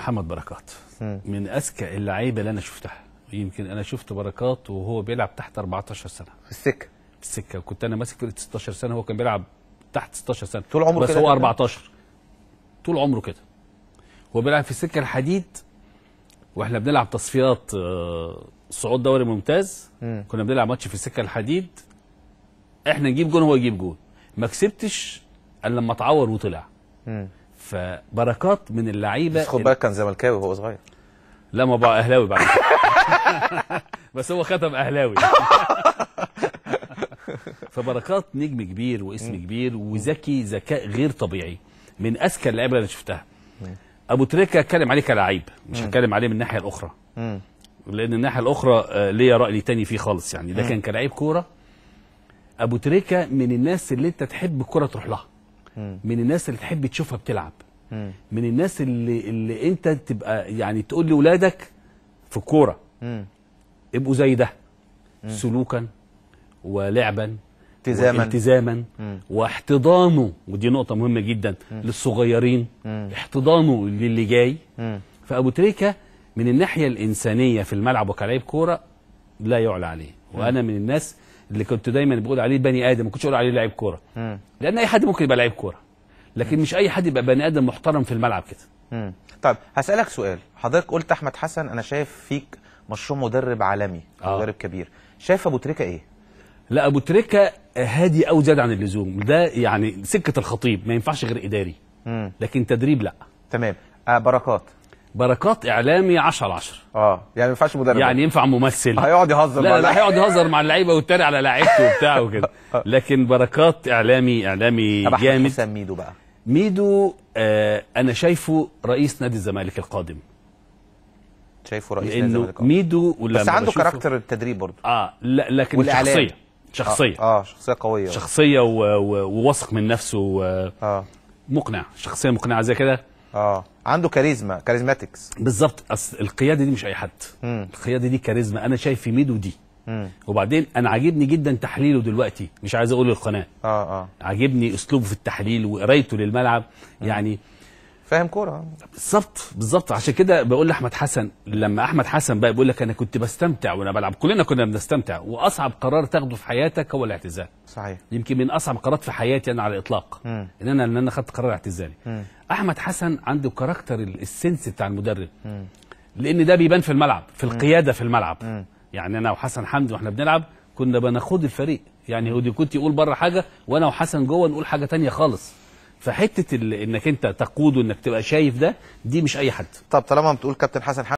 محمد بركات من اذكى اللعيبه اللي انا شفتها يمكن انا شفت بركات وهو بيلعب تحت 14 سنه في السكه في السكه وكنت انا ماسك فرقه 16 سنه هو كان بيلعب تحت 16 سنه طول عمره بس هو 14 طول عمره كده هو بيلعب في السكه الحديد واحنا بنلعب تصفيات آه، صعود دوري ممتاز مم. كنا بنلعب ماتش في السكه الحديد احنا نجيب جون هو يجيب جون ما كسبتش الا لما اتعور وطلع مم. فبركات من اللعيبه بس خد بالك كان زملكاوي وهو صغير لا ما بقى اهلاوي بعد بس هو ختم اهلاوي فبركات نجم كبير واسم كبير وذكي ذكاء غير طبيعي من اذكى اللعيبه اللي انا شفتها ابو تريكه اتكلم عليه كلعيب مش هتكلم عليه من الناحيه الاخرى لان الناحيه الاخرى آه، ليا راي تاني فيه خالص يعني ده كان كلعيب كوره ابو تريكه من الناس اللي انت تحب الكوره تروح لها من الناس اللي تحب تشوفها بتلعب من الناس اللي اللي انت تبقى يعني تقول لاولادك في الكوره ابقوا زي ده سلوكا ولعبا التزاما التزاما واحتضانه ودي نقطه مهمه جدا م. للصغيرين م. احتضانه للي جاي م. فابو تريكه من الناحيه الانسانيه في الملعب وكلاعب كوره لا يعلى عليه وانا من الناس اللي كنت دايما بقول عليه بني ادم ما كنتش اقول عليه لعيب كوره لان اي حد ممكن يبقى لعيب كوره لكن مش اي حد يبقى بني ادم محترم في الملعب كده طيب هسالك سؤال حضرتك قلت احمد حسن انا شايف فيك مشروع مدرب عالمي آه. مدرب كبير شايف ابو تريكه ايه لا ابو تريكه هادي او زياده عن اللزوم ده يعني سكه الخطيب ما ينفعش غير اداري مم. لكن تدريب لا تمام آه بركات بركات اعلامي 10 10 اه يعني ما ينفعش مدرب يعني ينفع ممثل هيقعد آه، يهزر لا لا هيقعد يهزر مع اللعيبه ويتريق على لعيبته وبتاع وكده لكن بركات اعلامي اعلامي جامد حسام ميدو بقى ميدو آه انا شايفه رئيس نادي الزمالك القادم شايفه رئيس نادي الزمالك القادم ميدو ولا بس عنده كاركتر التدريب برضه اه لا لكن شخصيه شخصيه اه, آه شخصيه قويه شخصيه وواثق من نفسه اه مقنع شخصيه مقنعه زي كده اه عنده كاريزما كاريزماتكس بالظبط اصل القياده دي مش اي حد مم. القياده دي كاريزما انا شايف في ميدو دي مم. وبعدين انا عاجبني جدا تحليله دلوقتي مش عايز اقول القناه اه اه عاجبني اسلوبه في التحليل وقرايته للملعب مم. يعني فاهم كوره بالظبط بالظبط عشان كده بقول لاحمد حسن لما احمد حسن بقى بيقول لك انا كنت بستمتع وانا بلعب كلنا كنا بنستمتع واصعب قرار تاخده في حياتك هو الاعتزال صحيح يمكن من اصعب قرارات في حياتي انا على الاطلاق ان انا ان انا خدت قرار اعتزالي احمد حسن عنده كاركتر السنس بتاع المدرب لان ده بيبان في الملعب في القياده في الملعب يعني انا وحسن حمدي واحنا بنلعب كنا بناخد الفريق يعني هو دي كنت يقول بره حاجه وانا وحسن جوه نقول حاجه تانية خالص فحته انك انت تقود وانك تبقى شايف ده دي مش اي حد طب طالما بتقول كابتن حسن